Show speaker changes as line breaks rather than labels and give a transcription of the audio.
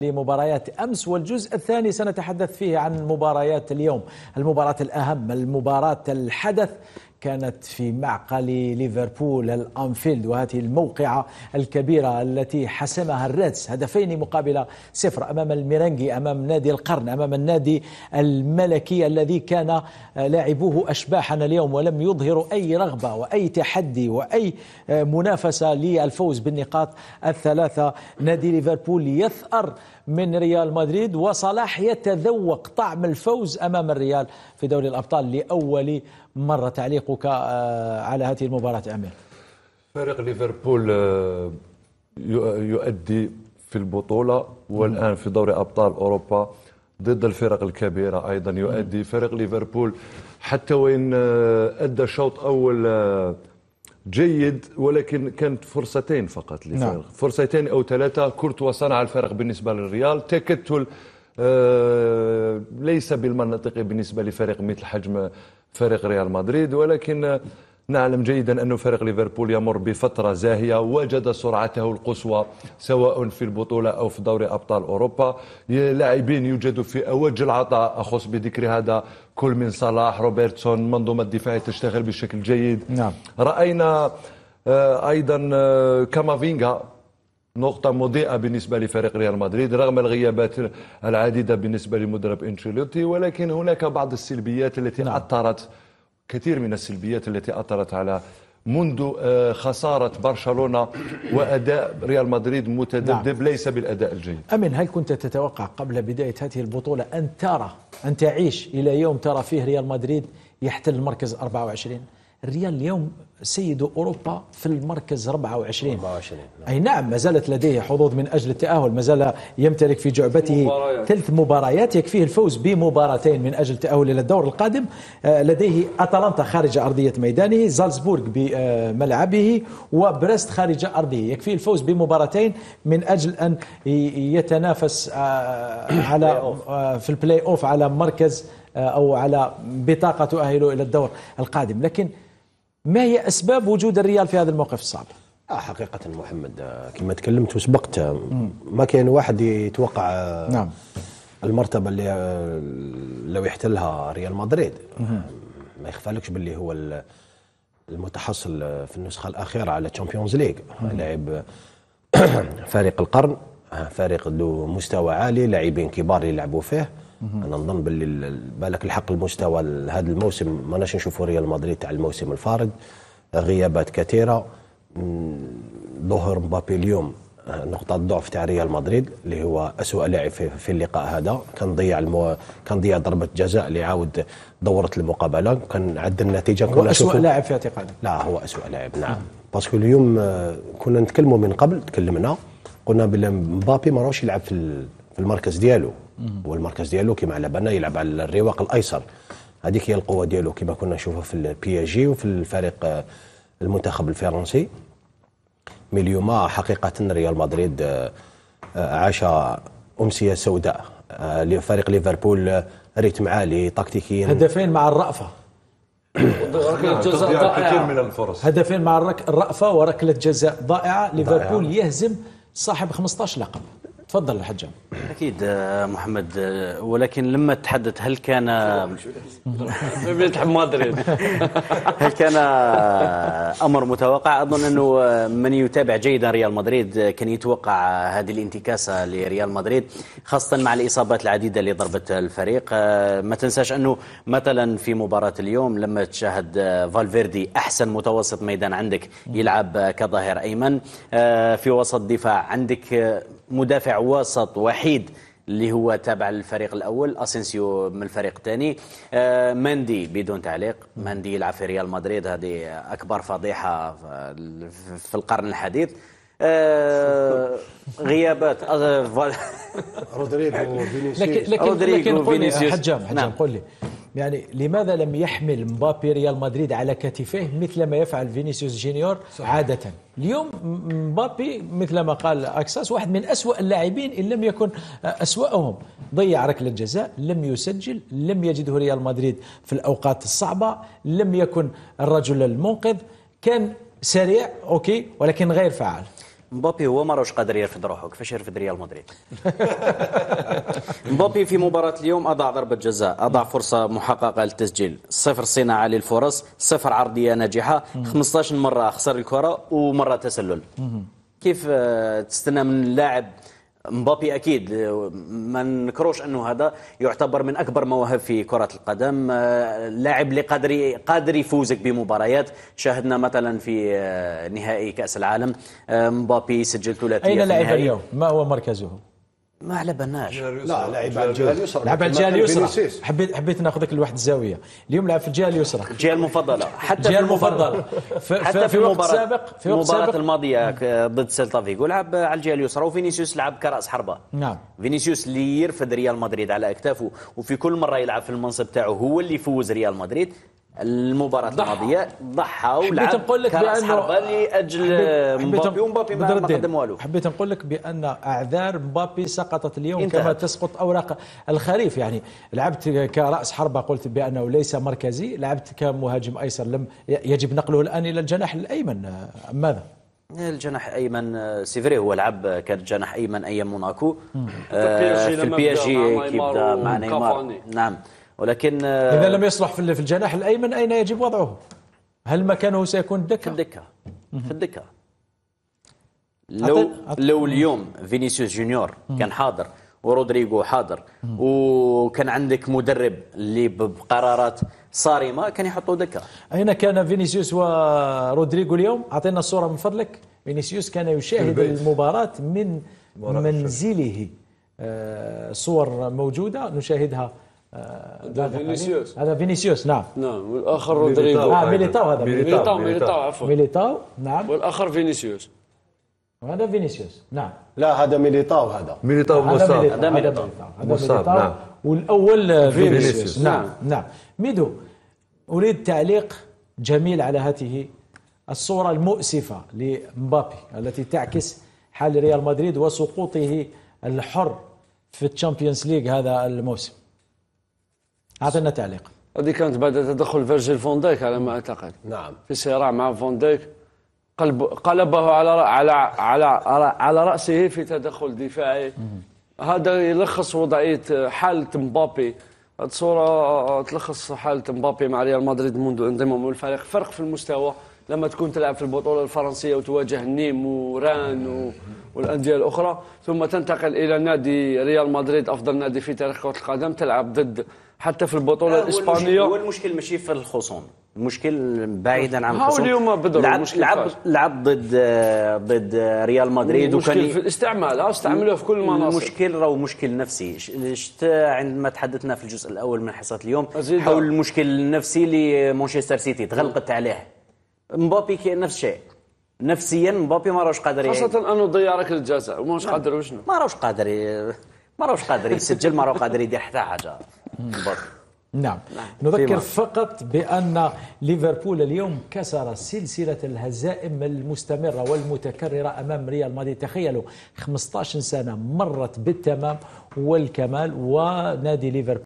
لمباريات أمس والجزء الثاني سنتحدث فيه عن مباريات اليوم المباراة الأهم المباراة الحدث كانت في معقل ليفربول الأنفيلد وهذه الموقعة الكبيرة التي حسمها الريدز هدفين مقابل صفر أمام الميرانجي أمام نادي القرن أمام النادي الملكي الذي كان لاعبوه أشباحنا اليوم ولم يظهروا أي رغبة وأي تحدي وأي منافسة للفوز بالنقاط الثلاثة نادي ليفربول يثأر من ريال مدريد وصلاح يتذوق طعم الفوز أمام الريال في دوري الأبطال لأول مرة تعليقك آه، على هذه المباراة أمير
فريق ليفربول آه، يؤدي في البطولة والآن في دوري أبطال أوروبا ضد الفرق الكبيرة أيضا يؤدي فريق ليفربول حتى وإن آه، أدى شوط أول جيد ولكن كانت فرصتين فقط لفرق نعم. فرصتين أو ثلاثة كرت وصنع الفرق بالنسبة للريال تكتل آه، ليس بالمنطقي بالنسبة لفريق مثل حجم فريق ريال مدريد ولكن نعلم جيدا أن فريق ليفربول يمر بفترة زاهية وجد سرعته القصوى سواء في البطولة أو في دوري أبطال أوروبا لاعبين يوجد في أوج العطاء أخص بذكر هذا كل من صلاح روبرتسون منظومة الدفاعية تشتغل بشكل جيد نعم. رأينا آه، أيضا آه، كامافينغا نقطة مضيئة بالنسبة لفريق ريال مدريد رغم الغيابات العديدة بالنسبة لمدرب انشيلوتي ولكن هناك بعض السلبيات التي نعم. أثرت كثير من السلبيات التي أثرت على منذ آه، خسارة برشلونة وأداء ريال مدريد متذبذب نعم. ليس بالأداء الجيد
أمن هل كنت تتوقع قبل بداية هذه البطولة أن ترى أن تعيش إلى يوم ترى فيه ريال مدريد يحتل المركز 24 الريال اليوم سيد اوروبا في المركز 24 24 نعم. اي نعم ما زالت لديه حظوظ من اجل التاهل ما زال يمتلك في جعبته مباريات. ثلاث مباريات يكفيه الفوز بمباراتين من اجل التاهل الى الدور القادم آه، لديه اتلانتا خارج ارضيه ميدانه زالزبورغ بملعبه وبرست خارج ارضه يكفيه الفوز بمباراتين من اجل ان يتنافس آه، على آه، في البلاي اوف على مركز او على بطاقه تؤهله الى الدور القادم لكن ما هي أسباب وجود الريال في هذا الموقف الصعب؟ آه حقيقة
محمد آه، كما تكلمت وسبقت آه، ما كان واحد يتوقع آه، نعم المرتبة اللي لو يحتلها ريال مدريد ما يخفالكش باللي هو المتحصل في النسخة الأخيرة على تشامبيونز ليج لاعب فريق القرن فريق ذو مستوى عالي لاعبين كبار يلعبوا فيه انا نظن باللي بالك الحق المستوى هذا الموسم ما ناش نشوفوا ريال مدريد تاع الموسم الفارق غيابات كثيره ظهور مبابي اليوم آه، نقطة ضعف تاع ريال مدريد اللي هو أسوأ لاعب في اللقاء هذا كان ضيع المو... كان ضيع ضربة جزاء اللي عاود دورة المقابلة كان عد النتيجة هو أسوأ لاعب في اعتقادي لا هو أسوأ لاعب نعم باسكو اليوم آه، كنا نتكلموا من قبل تكلمنا قلنا بلي مبابي ما راهوش يلعب في المركز ديالو هو المركز ديالو كما على بالنا يلعب على الرواق الايسر هذيك هي القوه ديالو كما كنا نشوفها في البي جي وفي الفريق آه، المنتخب الفرنسي مي اليوم حقيقه ريال مدريد آه، آه، عاش امسيه سوداء لفريق ليفربول ريتم عالي تكتيكيا هدفين مع
الرأفه
ركله جزاء ضائعه من الفرص
هدفين مع الرأفه وركله جزاء ضائعه ليفربول يهزم صاحب 15 لقب تفضل الحجام
أكيد آه، محمد آه، ولكن لما تحدث هل كان هل كان آه، أمر متوقع أظن أنه من يتابع جيدا ريال مدريد كان يتوقع هذه الانتكاسة لريال مدريد خاصة مع الإصابات العديدة اللي ضربت الفريق ما تنساش أنه مثلا في مباراة اليوم لما تشاهد فالفيردي أحسن متوسط ميدان عندك يلعب كظهير أيمن في وسط دفاع عندك مدافع وسط وحيد اللي هو تابع للفريق الاول اسينسيو من الفريق الثاني آه، مندي بدون تعليق مندي يلعب في ريال مدريد هذه اكبر فضيحه في القرن الحديث آه، غيابات آه، رودريغو وفينيسيوس لكن لكن, لكن حجام حجام
نعم. قول لي يعني لماذا لم يحمل مبابي ريال مدريد على كتفيه مثل ما يفعل فينيسيوس جينيور صحيح. عادة اليوم مبابي مثل ما قال أكساس واحد من أسوأ اللاعبين إن لم يكن آه، أسوأهم ضيع ركلة جزاء لم يسجل لم يجده ريال مدريد في الأوقات الصعبة لم يكن الرجل المنقذ كان سريع أوكي ولكن غير فعال
مبابي هو ما راهوش قادر يرفد روحه كيفاش يرفد ريال مدريد مبابي في مباراة اليوم أضاع ضربة جزاء أضاع فرصة محققة للتسجيل صفر صناعة للفرص صفر عرضية ناجحة 15 مرة خسر الكرة ومرة تسلل كيف آه، تستنى من اللاعب مبابي اكيد ما نكروش انه هذا يعتبر من اكبر مواهب في كره القدم لاعب اللي قادر قادر يفوزك بمباريات شاهدنا مثلا في آه، نهائي كاس العالم آه، مبابي سجل ثلاثيه اين لعب اليوم ما
هو مركزه
ما على بالناش
لا لعب على الجهه اليسرى لعب على الجهه اليسرى حبيت حبيت ناخذك لواحد الزاويه اليوم لعب في الجهه اليسرى الجهه المفضله حتى الجهه المفضله حتى في في المباراه السابق في المباراه
الماضيه ضد سيلتا فيغو لعب على الجهه اليسرى وفينيسيوس لعب كراس حربه نعم فينيسيوس اللي يرفد ريال مدريد على اكتافه وفي كل مره يلعب في المنصب تاعه هو اللي يفوز ريال مدريد المباراة الماضية ضحى ولعب حبيت نقول لك بأنه حربة لأجل مبابي ومبابي ما, ما قدم
والو حبيت نقول لك بأن أعذار مبابي سقطت اليوم انتهت. كما تسقط أوراق الخريف يعني لعبت كرأس حربة قلت بأنه ليس مركزي لعبت كمهاجم أيسر لم يجب نقله الآن إلى الجناح الأيمن ماذا؟
الجناح ايمن سيفري هو لعب كجناح ايمن ايام موناكو
في البي اس جي آه، كيبدا مع نيمار
نعم ولكن إذا لم
يصلح في الجناح الأيمن أين يجب وضعه؟ هل مكانه سيكون الدكة؟ في الدكة في الدكة
لو لو اليوم فينيسيوس جونيور كان حاضر ورودريجو حاضر وكان عندك مدرب اللي بقرارات صارمه كان يحطوا دكه
اين كان فينيسيوس ورودريجو اليوم اعطينا الصوره من فضلك فينيسيوس كان يشاهد المباراه من منزله آه، صور موجوده نشاهدها هذا آه، فينيسيوس هذا فينيسيوس نعم نعم والاخر رودريغو اه ميليتاو هذا ميليتاو ميليتاو عفوا ميليتاو نعم والاخر فينيسيوس وهذا فينيسيوس نعم لا هذا ميليتاو هذا ميليتاو مصاب هذا ميليتاو مصاب نعم والاول فينيسيوس نعم نعم ميدو اريد تعليق جميل على هذه الصوره المؤسفه لمبابي التي تعكس حال ريال مدريد وسقوطه الحر في الشامبيونز ليج هذا الموسم اعطينا تعليق هذه كانت بعد تدخل فيرجيل فون دايك على ما اعتقد نعم في صراع مع فون دايك قلب قلبه على على على على راسه في تدخل دفاعي هذا يلخص وضعيه حاله مبابي الصوره تلخص حاله مبابي مع ريال مدريد منذ انضمامه للفريق فرق في المستوى لما تكون تلعب في البطوله الفرنسيه وتواجه نيم وران و... والانديه الاخرى ثم تنتقل الى نادي ريال مدريد افضل نادي في تاريخ كره القدم تلعب ضد حتى في البطوله الاسبانيه هو
المشكل ماشي في الخصوم المشكل بعيدا عن الخصوم اليوم بدر لعب لعب, لعب ضد ضد ريال مدريد وكان في الاستعمال آه، استعملوه في كل المناصب المشكل راهو مشكل نفسي شفت عندما تحدثنا في الجزء الاول من حصه اليوم حول المشكل النفسي لمانشستر سيتي تغلقت عليه مبابي نفس الشيء نفسيا مبابي ما راهوش قادر خاصة انه ضيع ركلة جزاء وماهوش قادر وشنو ما راهوش قادر ما راهوش قادر يسجل ما راهوش قادر يدير حتى حاجة مبابي
نعم, نعم. نعم. نذكر فقط بأن ليفربول اليوم كسر سلسلة الهزائم المستمرة والمتكررة أمام ريال مدريد تخيلوا 15 سنة مرت بالتمام والكمال ونادي ليفربول